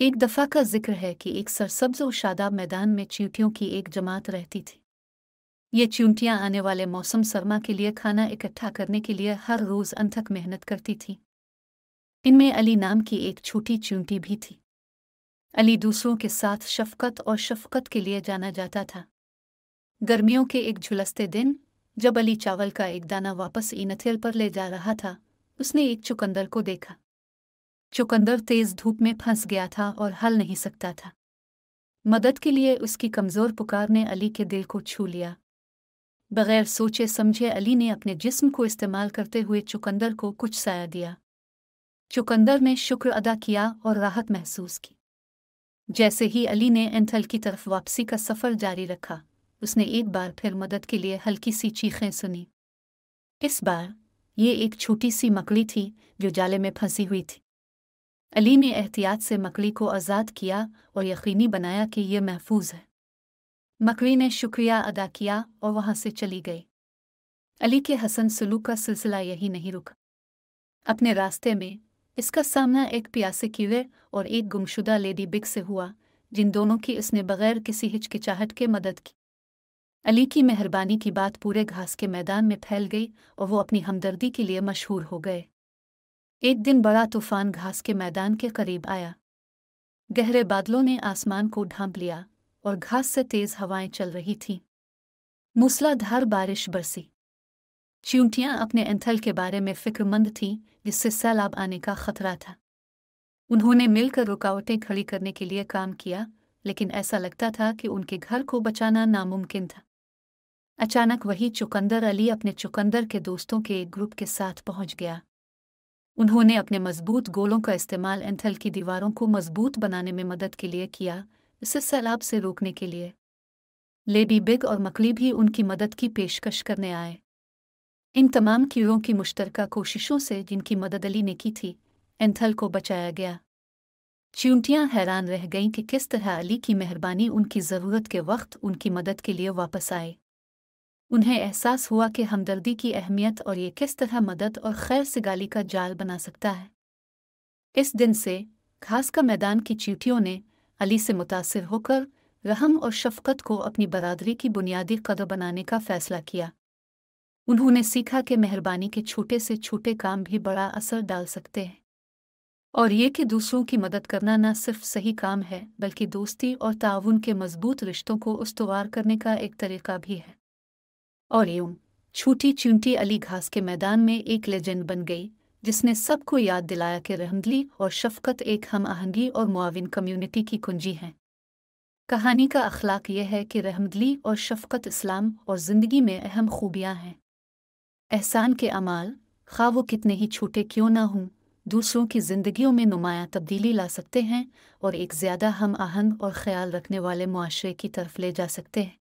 एक दफ़ा का जिक्र है कि एक सरसब्ज और शादाब मैदान में चींटियों की एक जमात रहती थी ये चींटियां आने वाले मौसम सरमा के लिए खाना इकट्ठा करने के लिए हर रोज़ अनथक मेहनत करती थीं इनमें अली नाम की एक छोटी चींटी भी थी अली दूसरों के साथ शफकत और शफकत के लिए जाना जाता था गर्मियों के एक झुलसते दिन जब अली चावल का एक दाना वापस इनथियल पर ले जा रहा था उसने एक चुकंदर को देखा चुकंदर तेज धूप में फंस गया था और हल नहीं सकता था मदद के लिए उसकी कमजोर पुकार ने अली के दिल को छू लिया बगैर सोचे समझे अली ने अपने जिस्म को इस्तेमाल करते हुए चुकंदर को कुछ साया दिया चुकंदर ने शुक्र अदा किया और राहत महसूस की जैसे ही अली ने एंथल की तरफ वापसी का सफर जारी रखा उसने एक बार फिर मदद के लिए हल्की सी चीखें सुनी इस बार ये एक छोटी सी मकड़ी थी जो जाले में फंसी हुई थी अली ने एहतियात से मकड़ी को आज़ाद किया और यकीनी बनाया कि यह महफूज है मकड़ी ने शुक्रिया अदा किया और वहां से चली गई अली के हसन सलूक का सिलसिला यही नहीं रुका अपने रास्ते में इसका सामना एक प्यासे कीड़े और एक गुमशुदा लेडी बिग से हुआ जिन दोनों की इसने बगैर किसी हिचकिचाहट के मदद की अली की मेहरबानी की बात पूरे घास के मैदान में फैल गई और वो अपनी हमदर्दी के लिए मशहूर हो गए एक दिन बड़ा तूफान घास के मैदान के करीब आया गहरे बादलों ने आसमान को ढांप लिया और घास से तेज हवाएं चल रही थीं मूसलाधार बारिश बरसी चींटियां अपने एंथल के बारे में फिक्रमंद थीं जिससे सैलाब आने का खतरा था उन्होंने मिलकर रुकावटें खड़ी करने के लिए काम किया लेकिन ऐसा लगता था कि उनके घर को बचाना नामुमकिन था अचानक वही चुकंदर अली अपने चुकंदर के दोस्तों के एक ग्रुप के साथ पहुंच गया उन्होंने अपने मजबूत गोलों का इस्तेमाल एंथल की दीवारों को मजबूत बनाने में मदद के लिए किया इसे सैलाब से रोकने के लिए लेडी बिग और मकली भी उनकी मदद की पेशकश करने आए इन तमाम कीड़ों की मुश्तरका कोशिशों से जिनकी मदद अली ने की थी एंथल को बचाया गया च्यूंटियां हैरान रह गईं कि किस तरह अली की मेहरबानी उनकी ज़रूरत के वक्त उनकी मदद के लिए वापस आए उन्हें एहसास हुआ कि हमदर्दी की अहमियत और ये किस तरह मदद और खैर सिगाली का जाल बना सकता है इस दिन से घास का मैदान की चीटियों ने अली से मुतासर होकर रहम और शफकत को अपनी बरादरी की बुनियादी कदर बनाने का फैसला किया उन्होंने सीखा कि मेहरबानी के छोटे से छोटे काम भी बड़ा असर डाल सकते हैं और ये कि दूसरों की मदद करना न सिर्फ सही काम है बल्कि दोस्ती और ताउन के मजबूत रिश्तों को उसवार करने का एक तरीका भी है और यूं छोटी चिंटी अली घास के मैदान में एक लेजेंड बन गई जिसने सबको याद दिलाया कि रहमदली और शफकत एक हम आहंगी और मुआविन कम्युनिटी की कुंजी हैं कहानी का अखलाक यह है कि रहमदली और शफकत इस्लाम और ज़िंदगी में अहम खूबियाँ हैं एहसान के अमाल खा वो कितने ही छोटे क्यों ना हों दूसरों की ज़िंदगियों में नुमाया तब्दीली ला सकते हैं और एक ज़्यादा हम आहंग और ख्याल रखने वाले मुआरे की तरफ ले जा सकते हैं